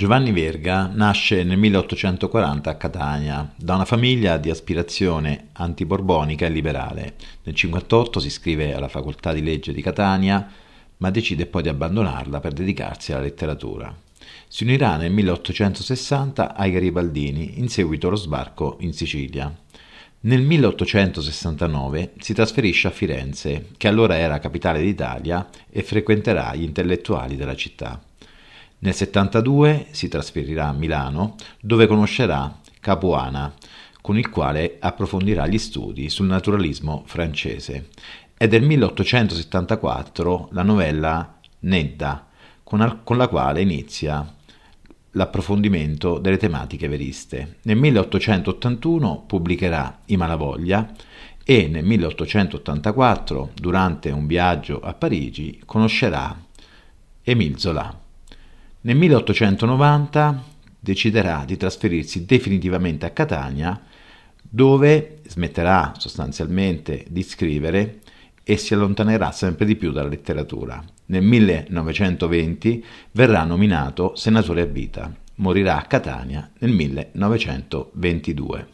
Giovanni Verga nasce nel 1840 a Catania da una famiglia di aspirazione antiborbonica e liberale. Nel 1958 si iscrive alla facoltà di legge di Catania, ma decide poi di abbandonarla per dedicarsi alla letteratura. Si unirà nel 1860 ai Garibaldini, in seguito allo sbarco in Sicilia. Nel 1869 si trasferisce a Firenze, che allora era capitale d'Italia, e frequenterà gli intellettuali della città. Nel 72 si trasferirà a Milano, dove conoscerà Capuana, con il quale approfondirà gli studi sul naturalismo francese. È del 1874 la novella Nedda, con, la quale inizia l'approfondimento delle tematiche veriste. Nel 1881 pubblicherà I Malavoglia e nel 1884, durante un viaggio a Parigi, conoscerà Emile Zola. Nel 1890 deciderà di trasferirsi definitivamente a Catania, dove smetterà sostanzialmente di scrivere e si allontanerà sempre di più dalla letteratura. Nel 1920 verrà nominato senatore a vita. Morirà a Catania nel 1922.